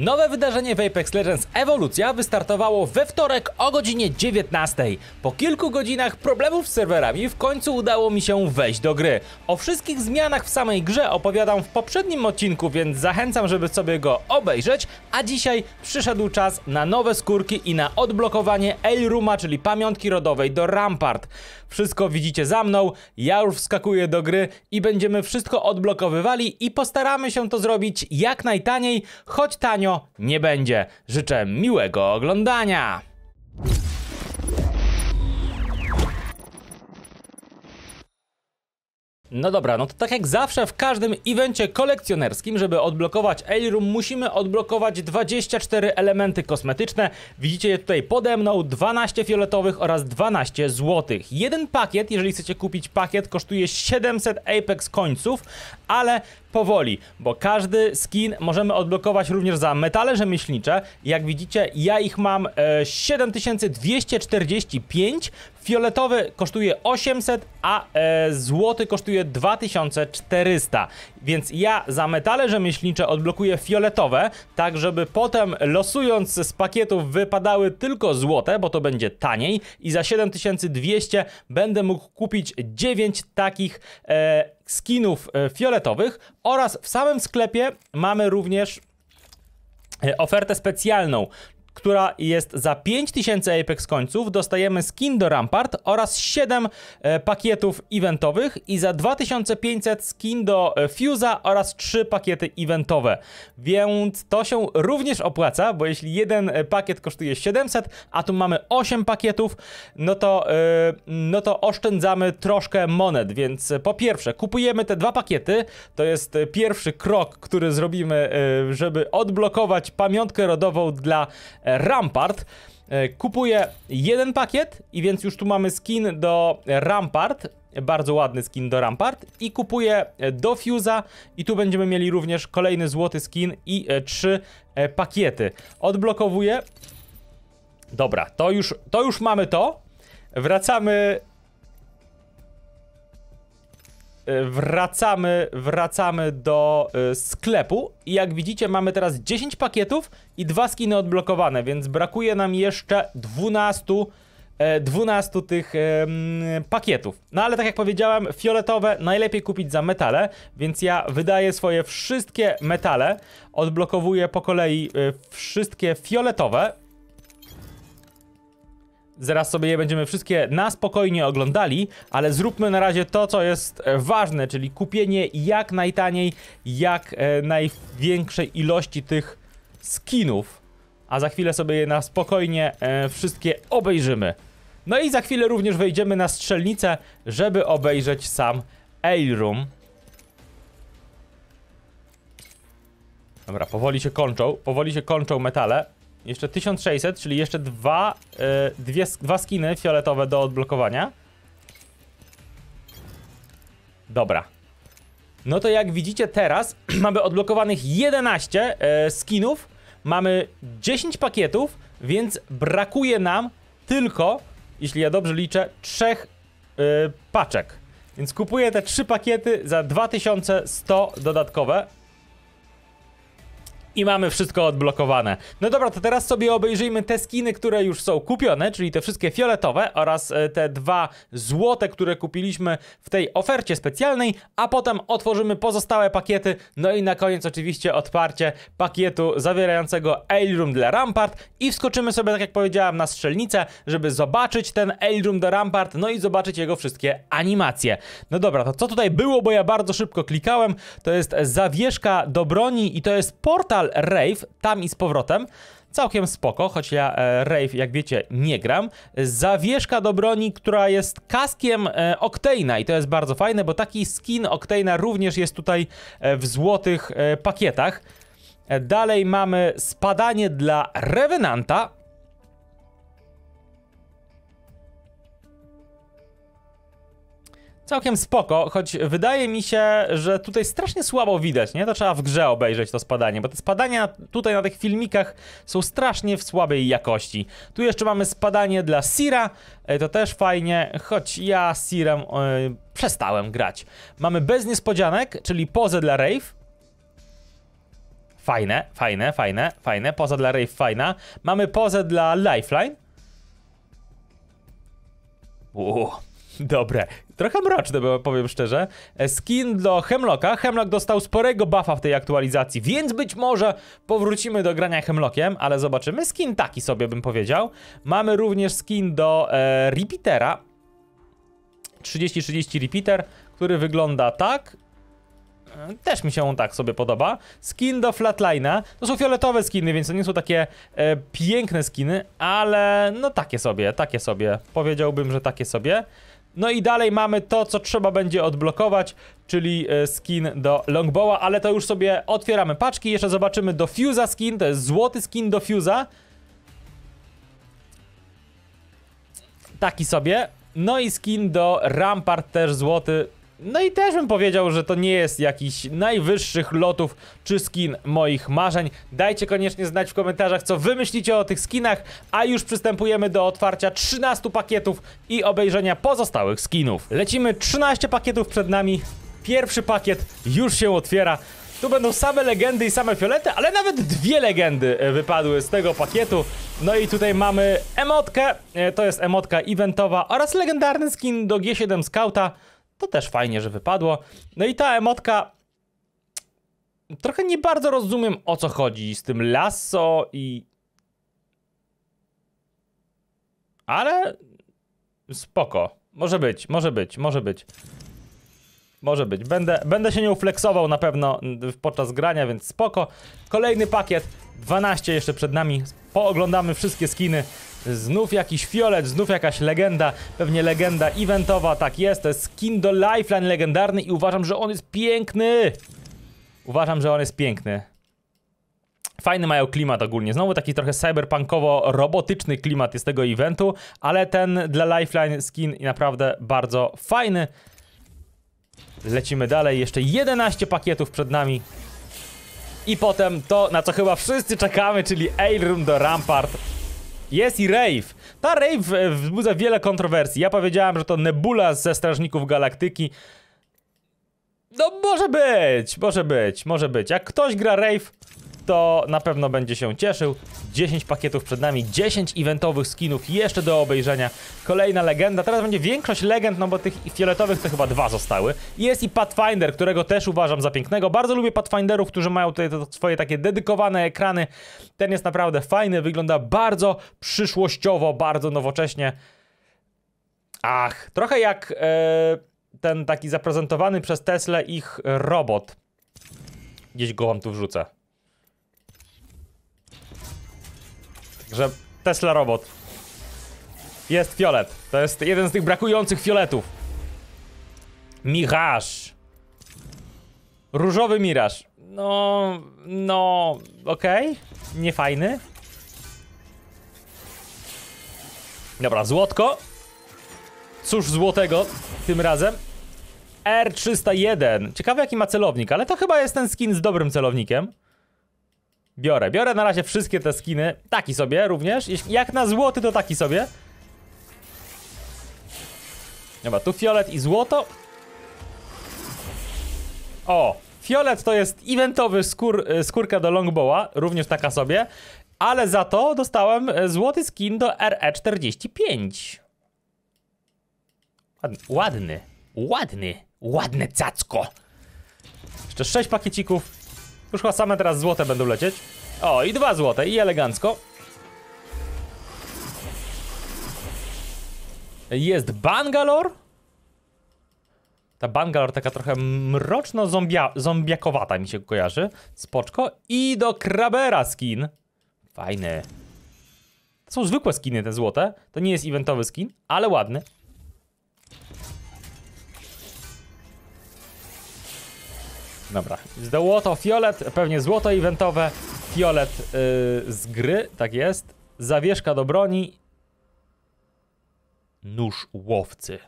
Nowe wydarzenie w Apex Legends Ewolucja wystartowało we wtorek o godzinie 19. Po kilku godzinach problemów z serwerami w końcu udało mi się wejść do gry. O wszystkich zmianach w samej grze opowiadam w poprzednim odcinku, więc zachęcam, żeby sobie go obejrzeć, a dzisiaj przyszedł czas na nowe skórki i na odblokowanie elruma, czyli pamiątki rodowej do Rampart. Wszystko widzicie za mną, ja już wskakuję do gry i będziemy wszystko odblokowywali i postaramy się to zrobić jak najtaniej, choć tanio nie będzie. Życzę miłego oglądania! No dobra, no to tak jak zawsze w każdym evencie kolekcjonerskim, żeby odblokować Elirum, musimy odblokować 24 elementy kosmetyczne. Widzicie je tutaj pode mną, 12 fioletowych oraz 12 złotych. Jeden pakiet, jeżeli chcecie kupić pakiet, kosztuje 700 Apex końców, ale powoli, bo każdy skin możemy odblokować również za metale rzemieślnicze. Jak widzicie, ja ich mam e, 7245, Fioletowy kosztuje 800, a e, złoty kosztuje 2400. Więc ja za metale rzemieślnicze odblokuję fioletowe, tak żeby potem losując z pakietów wypadały tylko złote, bo to będzie taniej i za 7200 będę mógł kupić 9 takich e, skinów e, fioletowych oraz w samym sklepie mamy również e, ofertę specjalną, która jest za 5000 Apex końców, dostajemy skin do Rampart oraz 7 e, pakietów eventowych i za 2500 skin do e, Fuse'a oraz 3 pakiety eventowe. Więc to się również opłaca, bo jeśli jeden e, pakiet kosztuje 700, a tu mamy 8 pakietów, no to, no to oszczędzamy troszkę monet, więc po pierwsze kupujemy te dwa pakiety, to jest pierwszy krok, który zrobimy, żeby odblokować pamiątkę rodową dla Rampart. E, kupuję jeden pakiet i więc już tu mamy skin do Rampart, bardzo ładny skin do Rampart i kupuję e, do Fuse'a i tu będziemy mieli również kolejny złoty skin i e, trzy pakiety. Odblokowuję. Dobra, to już, to już mamy to. Wracamy E, wracamy, wracamy do e, sklepu i jak widzicie mamy teraz 10 pakietów i dwa skiny odblokowane, więc brakuje nam jeszcze 12 12 e, tych pakietów. No ale tak jak powiedziałem, fioletowe najlepiej kupić za metale, więc ja wydaję swoje wszystkie metale, odblokowuję po kolei wszystkie fioletowe, Zaraz sobie je będziemy wszystkie na spokojnie oglądali, ale zróbmy na razie to, co jest e, ważne, czyli kupienie jak najtaniej, jak e, największej ilości tych skinów. A za chwilę sobie je na spokojnie e, wszystkie obejrzymy. No i za chwilę również wejdziemy na strzelnicę, żeby obejrzeć sam Ailroom. Dobra, powoli się kończą, powoli się kończą metale. Jeszcze 1600, czyli jeszcze dwa, e, dwie, dwa skiny fioletowe do odblokowania. Dobra. No to jak widzicie teraz mamy odblokowanych 11 e, skinów, mamy 10 pakietów, więc brakuje nam tylko, jeśli ja dobrze liczę, 3 e, paczek. Więc kupuję te 3 pakiety za 2100 dodatkowe i mamy wszystko odblokowane. No dobra, to teraz sobie obejrzyjmy te skiny, które już są kupione, czyli te wszystkie fioletowe oraz e, te dwa złote, które kupiliśmy w tej ofercie specjalnej, a potem otworzymy pozostałe pakiety, no i na koniec oczywiście otwarcie pakietu zawierającego Ailroom dla Rampart i wskoczymy sobie, tak jak powiedziałem, na strzelnicę, żeby zobaczyć ten Ailroom do Rampart, no i zobaczyć jego wszystkie animacje. No dobra, to co tutaj było, bo ja bardzo szybko klikałem, to jest zawieszka do broni i to jest portal Rave, tam i z powrotem. Całkiem spoko, choć ja e, Rave, jak wiecie, nie gram. Zawieszka do broni, która jest kaskiem e, Octane'a i to jest bardzo fajne, bo taki skin Octane'a również jest tutaj e, w złotych e, pakietach. E, dalej mamy spadanie dla Revenanta, całkiem spoko, choć wydaje mi się, że tutaj strasznie słabo widać, nie? To trzeba w grze obejrzeć to spadanie, bo te spadania tutaj na tych filmikach są strasznie w słabej jakości. Tu jeszcze mamy spadanie dla Sira, e, to też fajnie, choć ja Sirem yy, przestałem grać. Mamy bez niespodzianek, czyli pozę dla Rave, Fajne, fajne, fajne, fajne. Poza dla Rave fajna. Mamy pozę dla Lifeline. Uuu, Dobre. Trochę mroczne, bo powiem szczerze. E, skin do Hemlocka. Hemlock dostał sporego buffa w tej aktualizacji, więc być może powrócimy do grania Hemlockiem, ale zobaczymy. Skin taki sobie bym powiedział. Mamy również skin do e, Repeatera. 30-30 Repeater, który wygląda tak. E, też mi się on tak sobie podoba. Skin do Flatline'a. To są fioletowe skiny, więc to nie są takie e, piękne skiny, ale no takie sobie, takie sobie. Powiedziałbym, że takie sobie. No i dalej mamy to, co trzeba będzie odblokować, czyli e, skin do Longbowa, ale to już sobie otwieramy paczki, jeszcze zobaczymy do Fuse'a skin, to jest złoty skin do Fuse'a. Taki sobie. No i skin do Rampart też złoty, no i też bym powiedział, że to nie jest jakiś najwyższych lotów czy skin moich marzeń. Dajcie koniecznie znać w komentarzach, co wy myślicie o tych skinach, a już przystępujemy do otwarcia 13 pakietów i obejrzenia pozostałych skinów. Lecimy 13 pakietów przed nami. Pierwszy pakiet już się otwiera. Tu będą same legendy i same fiolety, ale nawet dwie legendy e, wypadły z tego pakietu. No i tutaj mamy emotkę, e, to jest emotka eventowa oraz legendarny skin do G7 Scouta. To też fajnie, że wypadło. No i ta emotka... Trochę nie bardzo rozumiem, o co chodzi z tym lasso i... Ale... Spoko. Może być, może być, może być. Może być. Będę, będę się nią flexował na pewno podczas grania, więc spoko. Kolejny pakiet, 12 jeszcze przed nami. Pooglądamy wszystkie skiny. Znów jakiś fiolet, znów jakaś legenda, pewnie legenda eventowa, tak jest, to jest skin do Lifeline legendarny i uważam, że on jest piękny! Uważam, że on jest piękny. Fajny mają klimat ogólnie. Znowu taki trochę cyberpunkowo-robotyczny klimat jest tego eventu, ale ten dla Lifeline skin naprawdę bardzo fajny. Lecimy dalej, jeszcze 11 pakietów przed nami. I potem to, na co chyba wszyscy czekamy, czyli Air do Rampart. Jest i Rave. Ta Rave e, wzbudza wiele kontrowersji. Ja powiedziałem, że to Nebula ze Strażników Galaktyki. No może być, może być, może być. Jak ktoś gra Rave, to na pewno będzie się cieszył. 10 pakietów przed nami, 10 eventowych skinów jeszcze do obejrzenia. Kolejna legenda, teraz będzie większość legend, no bo tych fioletowych to chyba dwa zostały. Jest i Pathfinder, którego też uważam za pięknego. Bardzo lubię Pathfinderów, którzy mają tutaj swoje takie dedykowane ekrany. Ten jest naprawdę fajny, wygląda bardzo przyszłościowo, bardzo nowocześnie. Ach, trochę jak e, ten taki zaprezentowany przez Tesla ich robot. Gdzieś go wam tu wrzucę. że Tesla robot. Jest fiolet. To jest jeden z tych brakujących fioletów. Miraż. Różowy miraż. No, no, okej. Okay. Niefajny. Dobra, złotko. Cóż złotego tym razem? R301. Ciekawe jaki ma celownik, ale to chyba jest ten skin z dobrym celownikiem. Biorę, biorę na razie wszystkie te skiny. Taki sobie również. Jak na złoty, to taki sobie. Dobra, tu fiolet i złoto. O, fiolet to jest eventowy skór, y, skórka do longbowa, również taka sobie. Ale za to dostałem y, złoty skin do RE45. Ładny, ładny, ładny, ładne cacko. Jeszcze sześć pakiecików już chyba same teraz złote będą lecieć. O, i dwa złote, i elegancko. Jest Bangalore. Ta Bangalore taka trochę mroczno zombiakowata mi się kojarzy. Spoczko. I do Krabera skin. Fajny. To są zwykłe skiny te złote. To nie jest eventowy skin, ale ładny. Dobra, złoto, fiolet, pewnie złoto eventowe, fiolet yy, z gry, tak jest, zawieszka do broni, nóż łowcy.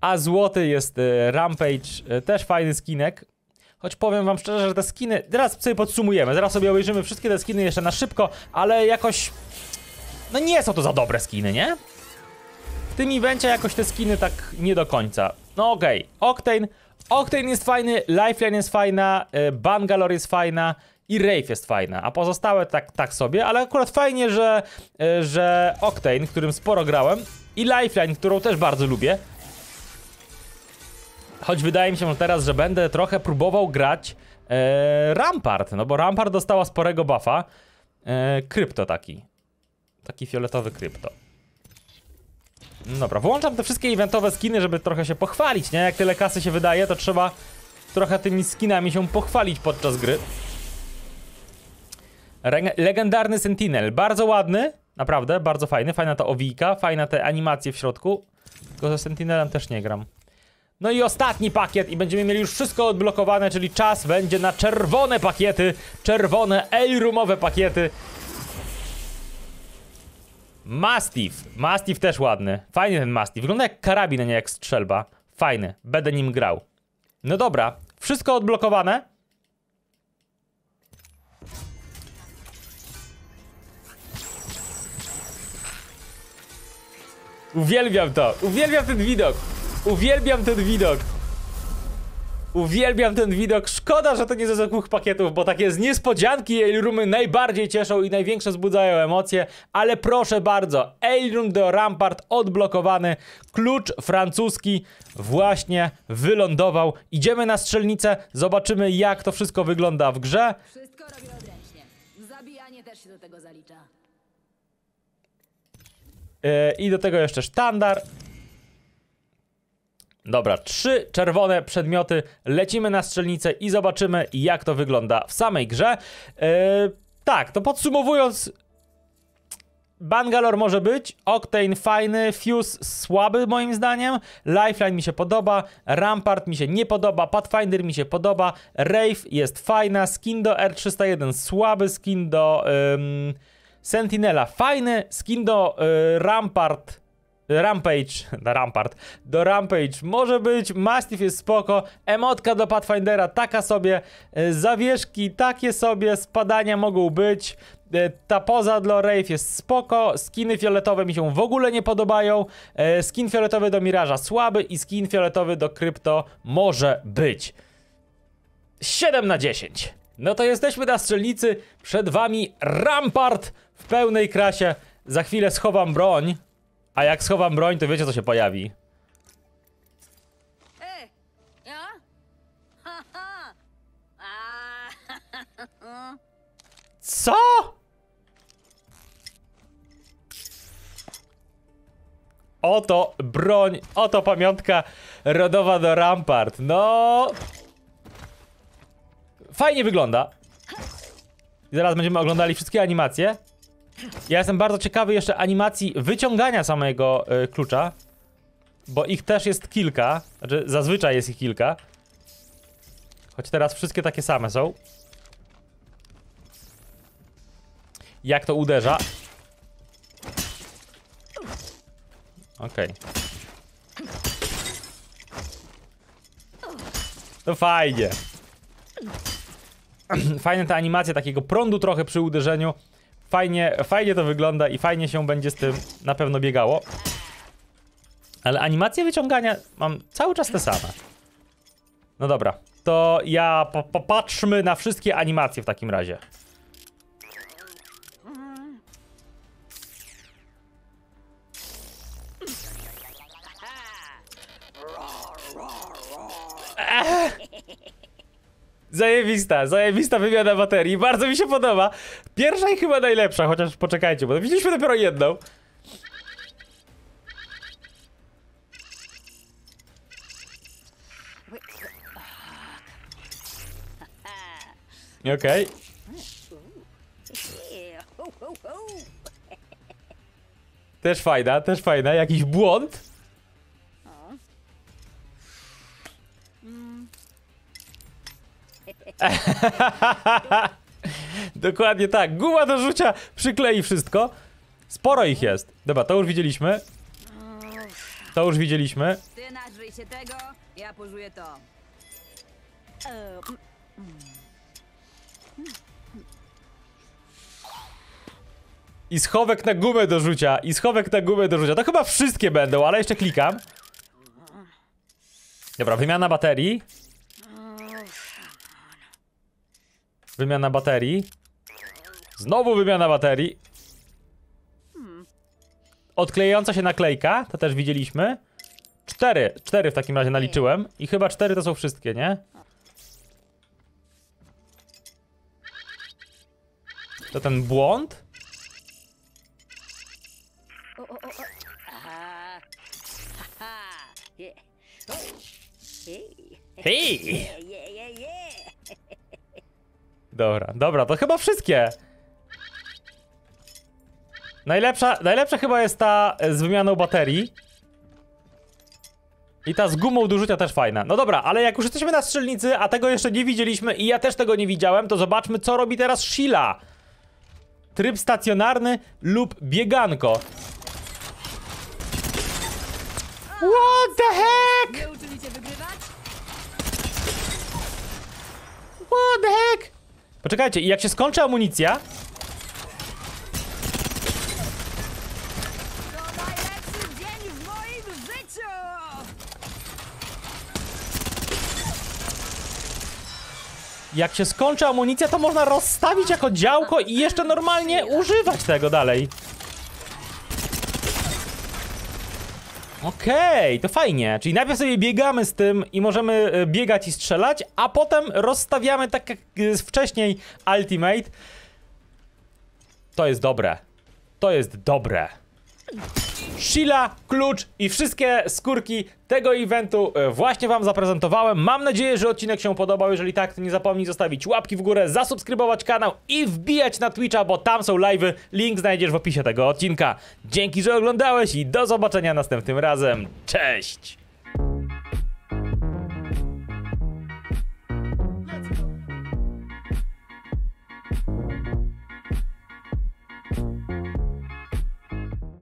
A złoty jest y, Rampage, y, też fajny skinek. Choć powiem wam szczerze, że te skiny, teraz sobie podsumujemy, zaraz sobie obejrzymy wszystkie te skiny jeszcze na szybko, ale jakoś, no nie są to za dobre skiny, nie? W tym evencie jakoś te skiny tak nie do końca. No okej, okay. Octane, Octane jest fajny, Lifeline jest fajna, e, Bangalore jest fajna i Rave jest fajna, a pozostałe tak, tak sobie, ale akurat fajnie, że, e, że Octane, którym sporo grałem i Lifeline, którą też bardzo lubię, choć wydaje mi się że teraz, że będę trochę próbował grać e, Rampart, no bo Rampart dostała sporego buffa, e, krypto taki, taki fioletowy krypto. Dobra, włączam te wszystkie eventowe skiny, żeby trochę się pochwalić, nie? Jak tyle kasy się wydaje, to trzeba trochę tymi skinami się pochwalić podczas gry. Re legendarny Sentinel, bardzo ładny, naprawdę, bardzo fajny, fajna ta owika, fajna te animacje w środku. Tylko ze Sentinelem też nie gram. No i ostatni pakiet i będziemy mieli już wszystko odblokowane, czyli czas będzie na czerwone pakiety, czerwone elrumowe pakiety. Mastiff. Mastiff też ładny. Fajny ten Mastiff. Wygląda jak karabin, a nie jak strzelba. Fajny. Będę nim grał. No dobra. Wszystko odblokowane. Uwielbiam to. Uwielbiam ten widok. Uwielbiam ten widok. Uwielbiam ten widok. Szkoda, że to nie ze zwykłych pakietów, bo takie z niespodzianki Ailurumy najbardziej cieszą i największe wzbudzają emocje. Ale proszę bardzo, Ailurum do Rampart odblokowany. Klucz francuski właśnie wylądował. Idziemy na strzelnicę, zobaczymy jak to wszystko wygląda w grze. Wszystko robię odręcznie. Zabijanie też się do tego zalicza. Yy, I do tego jeszcze sztandar. Dobra, trzy czerwone przedmioty, lecimy na strzelnicę i zobaczymy jak to wygląda w samej grze. Yy, tak, to podsumowując, Bangalore może być, Octane fajny, Fuse słaby moim zdaniem, Lifeline mi się podoba, Rampart mi się nie podoba, Pathfinder mi się podoba, Rave jest fajna, skin do R301 słaby, skin do ym, Sentinela fajny, skin do y, Rampart Rampage, na Rampart, do Rampage może być, Mastiff jest spoko, emotka do Pathfindera taka sobie, e, zawieszki takie sobie, spadania mogą być, e, ta poza dla Rave jest spoko, skiny fioletowe mi się w ogóle nie podobają, e, skin fioletowy do Miraża słaby i skin fioletowy do Krypto może być. 7 na 10. No to jesteśmy na strzelnicy, przed wami Rampart w pełnej krasie. Za chwilę schowam broń, a jak schowam broń, to wiecie co się pojawi. Co? Oto broń, oto pamiątka rodowa do Rampart. No... Fajnie wygląda. I zaraz będziemy oglądali wszystkie animacje. Ja jestem bardzo ciekawy jeszcze animacji wyciągania samego y, klucza, bo ich też jest kilka, znaczy zazwyczaj jest ich kilka. Choć teraz wszystkie takie same są. Jak to uderza? Okej. Okay. To fajnie. Fajne te animacje takiego prądu trochę przy uderzeniu. Fajnie, fajnie to wygląda i fajnie się będzie z tym na pewno biegało. Ale animacje wyciągania mam cały czas te same. No dobra, to ja popatrzmy na wszystkie animacje w takim razie. Zajebista, zajebista wymiana baterii, bardzo mi się podoba. Pierwsza i chyba najlepsza, chociaż poczekajcie, bo widzieliśmy dopiero jedną. Okej. Okay. Też fajna, też fajna, jakiś błąd. Dokładnie tak. Guma do rzucia przyklei wszystko. Sporo ich jest. Dobra, to już widzieliśmy. To już widzieliśmy. Ty się tego, ja pożuję to. I schowek na gumę do rzucia, i schowek na gumę do rzucia. To chyba wszystkie będą, ale jeszcze klikam. Dobra, wymiana baterii. Wymiana baterii. Znowu wymiana baterii. Odklejająca się naklejka, to też widzieliśmy. Cztery, cztery w takim razie naliczyłem. I chyba cztery to są wszystkie, nie? To ten błąd? Hej! Dobra, dobra, to chyba wszystkie. Najlepsza, najlepsza chyba jest ta e, z wymianą baterii. I ta z gumą do rzucia też fajna. No dobra, ale jak już jesteśmy na strzelnicy, a tego jeszcze nie widzieliśmy i ja też tego nie widziałem, to zobaczmy, co robi teraz Sheila. Tryb stacjonarny lub bieganko. What the heck? What the heck? Poczekajcie, i jak się skończy amunicja... Jak się skończy amunicja, to można rozstawić jako działko i jeszcze normalnie używać tego dalej. Okej, okay, to fajnie. Czyli najpierw sobie biegamy z tym i możemy e, biegać i strzelać, a potem rozstawiamy tak jak e, wcześniej Ultimate. To jest dobre. To jest dobre. Sheila, klucz i wszystkie skórki tego eventu e, właśnie wam zaprezentowałem. Mam nadzieję, że odcinek się podobał. Jeżeli tak, to nie zapomnij zostawić łapki w górę, zasubskrybować kanał i wbijać na Twitcha, bo tam są live'y. Link znajdziesz w opisie tego odcinka. Dzięki, że oglądałeś i do zobaczenia następnym razem. Cześć!